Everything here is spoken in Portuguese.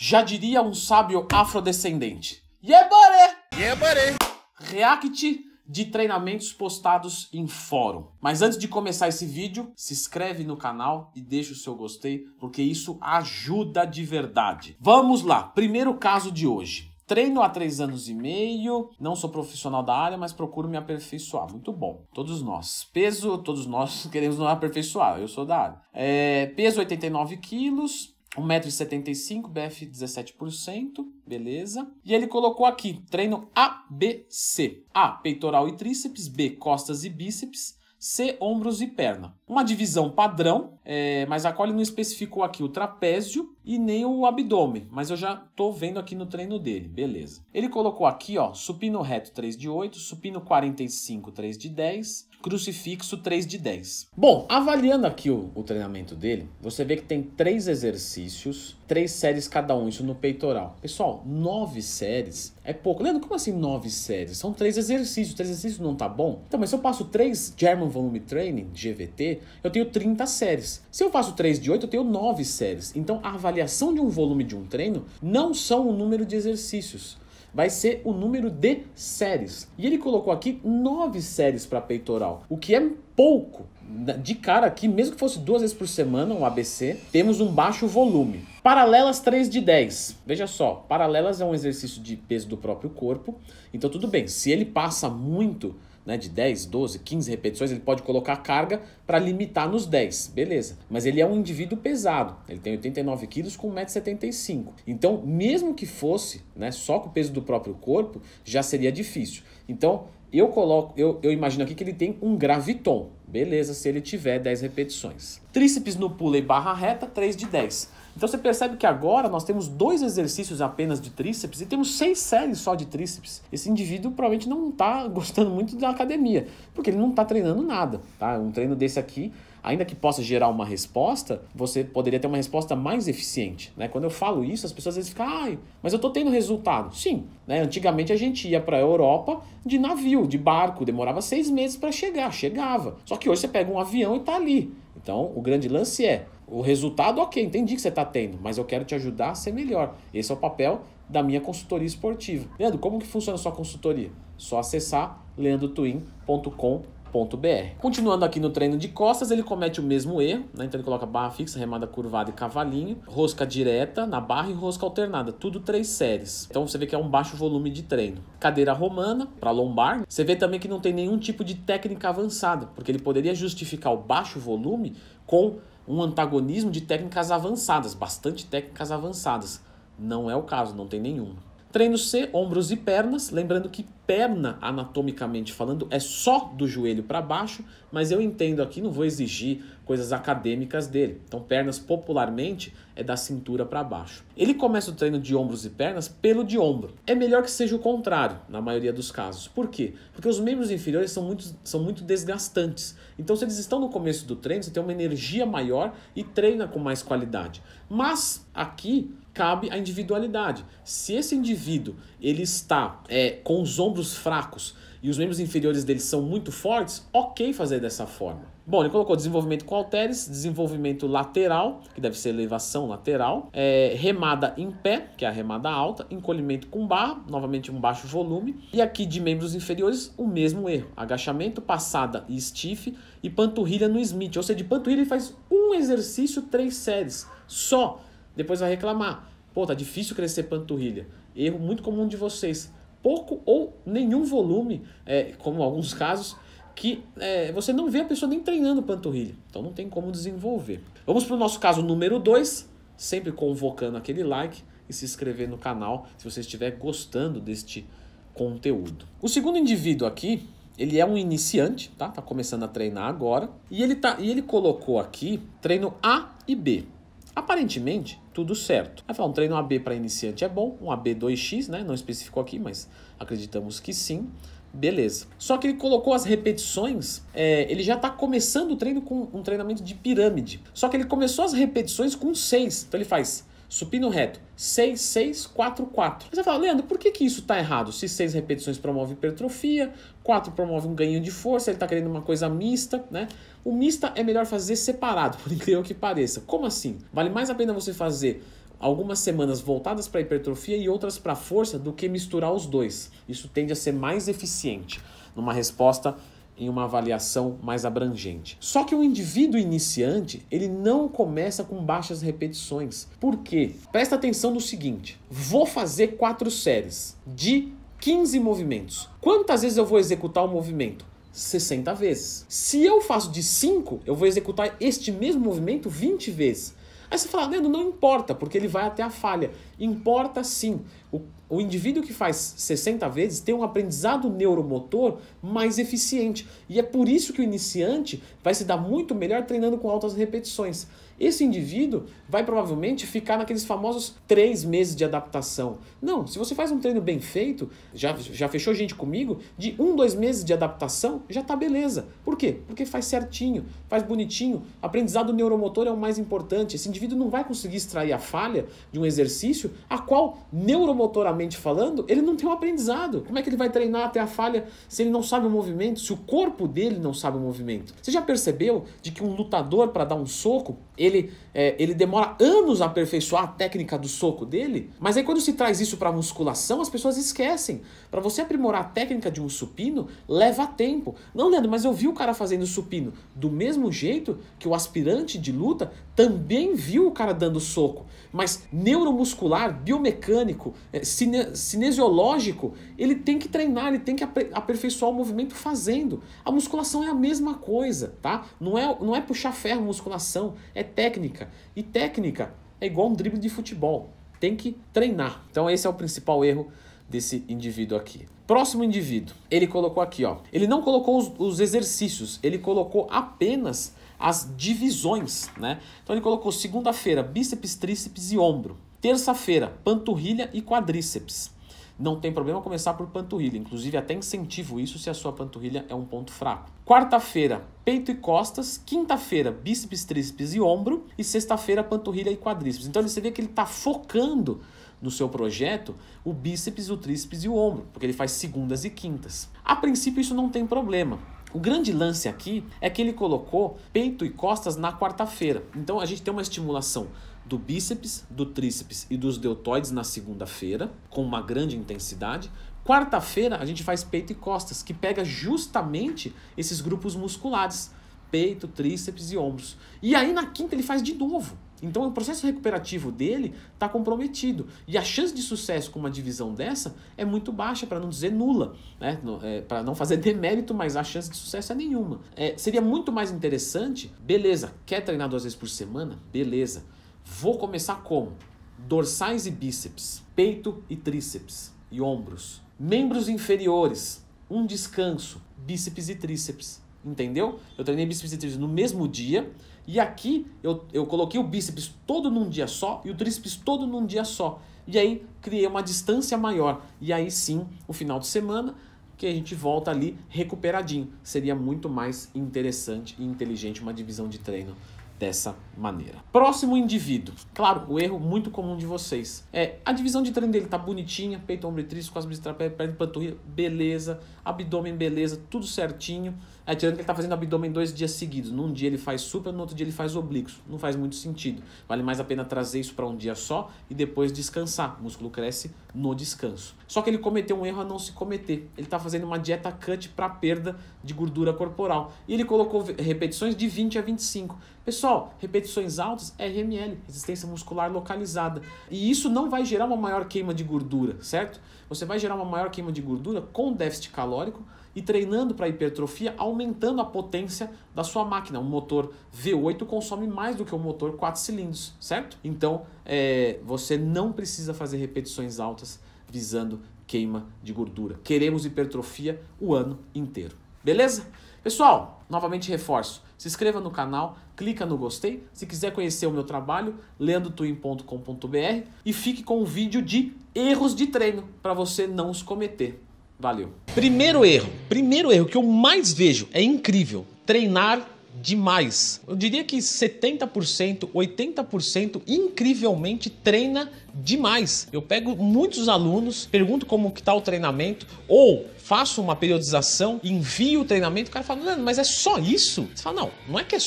Já diria um sábio afrodescendente. Yebare! Yebare! React de treinamentos postados em fórum. Mas antes de começar esse vídeo, se inscreve no canal e deixa o seu gostei, porque isso ajuda de verdade. Vamos lá, primeiro caso de hoje. Treino há três anos e meio, não sou profissional da área, mas procuro me aperfeiçoar. Muito bom. Todos nós. Peso, todos nós queremos nos aperfeiçoar, eu sou da área. É, peso 89 quilos, 1,75m, BF 17%, beleza? E ele colocou aqui, treino ABC. A, peitoral e tríceps, B, costas e bíceps, C, ombros e perna. Uma divisão padrão, é, mas a qual ele não especificou aqui o trapézio, e nem o abdômen, mas eu já tô vendo aqui no treino dele, beleza. Ele colocou aqui, ó, supino reto 3 de 8, supino 45 3 de 10, crucifixo 3 de 10. Bom, avaliando aqui o, o treinamento dele, você vê que tem três exercícios, três séries cada um, isso no peitoral. Pessoal, nove séries é pouco. Leandro, como assim nove séries? São três exercícios, três exercícios não tá bom? Então, mas se eu passo três German Volume Training, GVT, eu tenho 30 séries. Se eu faço três de 8, eu tenho nove séries. Então, avaliando avaliação de um volume de um treino não são o número de exercícios, vai ser o número de séries. E ele colocou aqui nove séries para peitoral, o que é pouco. De cara aqui, mesmo que fosse duas vezes por semana, um ABC, temos um baixo volume. Paralelas 3 de 10. Veja só, paralelas é um exercício de peso do próprio corpo. Então tudo bem, se ele passa muito né, de 10, 12, 15 repetições, ele pode colocar carga para limitar nos 10, beleza. Mas ele é um indivíduo pesado, ele tem 89 quilos com 1,75m. Então, mesmo que fosse né, só com o peso do próprio corpo, já seria difícil. Então, eu coloco, eu, eu imagino aqui que ele tem um graviton, beleza, se ele tiver 10 repetições. Tríceps no pulley barra reta, 3 de 10. Então você percebe que agora nós temos dois exercícios apenas de tríceps e temos seis séries só de tríceps. Esse indivíduo provavelmente não está gostando muito da academia, porque ele não está treinando nada. Tá? Um treino desse aqui ainda que possa gerar uma resposta, você poderia ter uma resposta mais eficiente. Né? Quando eu falo isso, as pessoas às vezes ficam, ai, mas eu estou tendo resultado. Sim, né? antigamente a gente ia para a Europa de navio, de barco, demorava seis meses para chegar, chegava. Só que hoje você pega um avião e está ali. Então, o grande lance é, o resultado, ok, entendi que você está tendo, mas eu quero te ajudar a ser melhor. Esse é o papel da minha consultoria esportiva. Leandro, como que funciona a sua consultoria? Só acessar leandrotwin.com.br Continuando aqui no treino de costas, ele comete o mesmo erro, né? Então ele coloca barra fixa, remada curvada e cavalinho, rosca direta na barra e rosca alternada, tudo três séries. Então você vê que é um baixo volume de treino. Cadeira romana para lombar. Você vê também que não tem nenhum tipo de técnica avançada, porque ele poderia justificar o baixo volume com um antagonismo de técnicas avançadas, bastante técnicas avançadas. Não é o caso, não tem nenhuma. Treino C, ombros e pernas. Lembrando que perna, anatomicamente falando, é só do joelho para baixo, mas eu entendo aqui, não vou exigir coisas acadêmicas dele. Então, pernas popularmente é da cintura para baixo. Ele começa o treino de ombros e pernas pelo de ombro. É melhor que seja o contrário, na maioria dos casos. Por quê? Porque os membros inferiores são muito, são muito desgastantes. Então, se eles estão no começo do treino, você tem uma energia maior e treina com mais qualidade. Mas aqui cabe à individualidade. Se esse indivíduo ele está é, com os ombros fracos e os membros inferiores dele são muito fortes, ok fazer dessa forma. Bom, ele colocou desenvolvimento com halteres, desenvolvimento lateral, que deve ser elevação lateral, é, remada em pé, que é a remada alta, encolhimento com barra, novamente um baixo volume, e aqui de membros inferiores, o mesmo erro, agachamento, passada e stiff, e panturrilha no Smith, ou seja, de panturrilha ele faz um exercício, três séries, só, depois vai reclamar. Pô, tá difícil crescer panturrilha. Erro muito comum de vocês. Pouco ou nenhum volume, é, como alguns casos, que é, você não vê a pessoa nem treinando panturrilha. Então não tem como desenvolver. Vamos para o nosso caso número 2, sempre convocando aquele like e se inscrever no canal se você estiver gostando deste conteúdo. O segundo indivíduo aqui, ele é um iniciante, tá? Tá começando a treinar agora. E ele, tá, e ele colocou aqui treino A e B. Aparentemente, tudo certo. Aí fala, um treino AB para iniciante é bom, um AB2X, né? Não especificou aqui, mas acreditamos que sim. Beleza. Só que ele colocou as repetições, é, ele já está começando o treino com um treinamento de pirâmide. Só que ele começou as repetições com 6. Então ele faz supino reto, 6, 6, 4, 4. Você fala, Leandro, por que, que isso está errado? Se 6 repetições promove hipertrofia, 4 promove um ganho de força, ele está querendo uma coisa mista, né? O mista é melhor fazer separado, por incrível que pareça. Como assim? Vale mais a pena você fazer algumas semanas voltadas para hipertrofia e outras para força do que misturar os dois. Isso tende a ser mais eficiente numa resposta em uma avaliação mais abrangente. Só que o indivíduo iniciante, ele não começa com baixas repetições. Por quê? Presta atenção no seguinte: vou fazer quatro séries de 15 movimentos. Quantas vezes eu vou executar o movimento? 60 vezes. Se eu faço de 5, eu vou executar este mesmo movimento 20 vezes. Aí você fala, Leandro, não importa, porque ele vai até a falha. Importa sim. O o indivíduo que faz 60 vezes tem um aprendizado neuromotor mais eficiente. E é por isso que o iniciante vai se dar muito melhor treinando com altas repetições. Esse indivíduo vai provavelmente ficar naqueles famosos três meses de adaptação. Não, se você faz um treino bem feito, já, já fechou gente comigo, de um, dois meses de adaptação já tá beleza. Por quê? Porque faz certinho, faz bonitinho. Aprendizado neuromotor é o mais importante. Esse indivíduo não vai conseguir extrair a falha de um exercício a qual, neuromotoramente falando, ele não tem um aprendizado. Como é que ele vai treinar até a falha se ele não sabe o movimento, se o corpo dele não sabe o movimento? Você já percebeu de que um lutador, para dar um soco, ele, é, ele demora anos a aperfeiçoar a técnica do soco dele. Mas aí quando se traz isso para musculação, as pessoas esquecem. Para você aprimorar a técnica de um supino, leva tempo. Não, Leandro, mas eu vi o cara fazendo supino do mesmo jeito que o aspirante de luta também viu o cara dando soco, mas neuromuscular, biomecânico, eh, cinesiológico, ele tem que treinar, ele tem que aperfeiçoar o movimento fazendo. A musculação é a mesma coisa, tá? Não é, não é puxar ferro musculação, é técnica. E técnica é igual um drible de futebol, tem que treinar. Então esse é o principal erro desse indivíduo aqui. Próximo indivíduo, ele colocou aqui, ó. Ele não colocou os, os exercícios, ele colocou apenas as divisões, né? Então ele colocou segunda-feira bíceps, tríceps e ombro. Terça-feira, panturrilha e quadríceps. Não tem problema começar por panturrilha, inclusive até incentivo isso se a sua panturrilha é um ponto fraco. Quarta-feira, peito e costas. Quinta-feira, bíceps, tríceps e ombro. E sexta-feira, panturrilha e quadríceps. Então você vê que ele está focando no seu projeto o bíceps, o tríceps e o ombro, porque ele faz segundas e quintas. A princípio, isso não tem problema. O grande lance aqui é que ele colocou peito e costas na quarta-feira. Então a gente tem uma estimulação do bíceps, do tríceps e dos deltoides na segunda-feira, com uma grande intensidade. Quarta-feira a gente faz peito e costas, que pega justamente esses grupos musculares: peito, tríceps e ombros. E aí na quinta ele faz de novo. Então o processo recuperativo dele está comprometido. E a chance de sucesso com uma divisão dessa é muito baixa, para não dizer nula. Né? É, para não fazer demérito, mas a chance de sucesso é nenhuma. É, seria muito mais interessante, beleza, quer treinar duas vezes por semana? Beleza. Vou começar como? Dorsais e bíceps, peito e tríceps e ombros. Membros inferiores, um descanso, bíceps e tríceps Entendeu? Eu treinei bíceps e tríceps no mesmo dia. E aqui eu, eu coloquei o bíceps todo num dia só e o tríceps todo num dia só. E aí criei uma distância maior. E aí sim, o final de semana, que a gente volta ali recuperadinho. Seria muito mais interessante e inteligente uma divisão de treino dessa maneira. Próximo indivíduo. Claro, o erro muito comum de vocês. É, a divisão de treino dele tá bonitinha, peito, ombro e tríceps, quase bíceps, trapézio, perna, panturrilha, beleza, abdômen, beleza, tudo certinho Aí tirando que ele está fazendo abdômen dois dias seguidos. Num dia ele faz supra, no outro dia ele faz oblíquos. Não faz muito sentido. Vale mais a pena trazer isso para um dia só e depois descansar. O músculo cresce no descanso. Só que ele cometeu um erro a não se cometer. Ele está fazendo uma dieta cut para perda de gordura corporal. E ele colocou repetições de 20 a 25. Pessoal, repetições altas é RML, resistência muscular localizada. E isso não vai gerar uma maior queima de gordura, certo? Você vai gerar uma maior queima de gordura com déficit calórico e treinando para hipertrofia, aumentando a potência da sua máquina. Um motor V8 consome mais do que um motor 4 cilindros, certo? Então é, você não precisa fazer repetições altas visando queima de gordura. Queremos hipertrofia o ano inteiro. Beleza? Pessoal, novamente reforço. Se inscreva no canal, clica no gostei. Se quiser conhecer o meu trabalho, leandotwin.com.br e fique com o um vídeo de erros de treino para você não os cometer. Valeu. Primeiro erro, primeiro erro que eu mais vejo, é incrível, treinar demais. Eu diria que 70%, 80% incrivelmente treina demais. Eu pego muitos alunos, pergunto como que tá o treinamento ou faço uma periodização, envio o treinamento, o cara fala: "Não, mas é só isso?". Você fala: "Não, não é que é